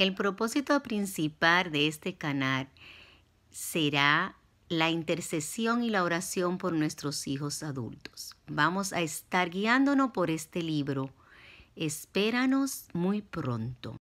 El propósito principal de este canal será la intercesión y la oración por nuestros hijos adultos. Vamos a estar guiándonos por este libro. Espéranos muy pronto.